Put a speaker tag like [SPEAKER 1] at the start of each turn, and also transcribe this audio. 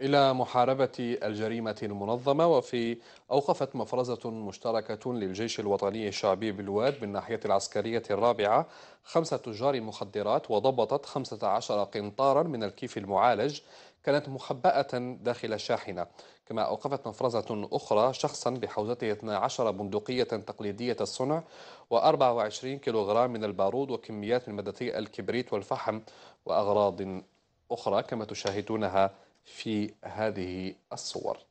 [SPEAKER 1] إلى محاربة الجريمة المنظمة وفي أوقفت مفرزة مشتركة للجيش الوطني الشعبي بالواد بالناحية العسكرية الرابعة خمسة تجار مخدرات وضبطت 15 قنطارا من الكيف المعالج كانت مخبأة داخل الشاحنة كما أوقفت مفرزة أخرى شخصا بحوزته 12 بندقية تقليدية الصنع و24 كيلوغرام من البارود وكميات من مدتي الكبريت والفحم وأغراض أخرى كما تشاهدونها في هذه الصور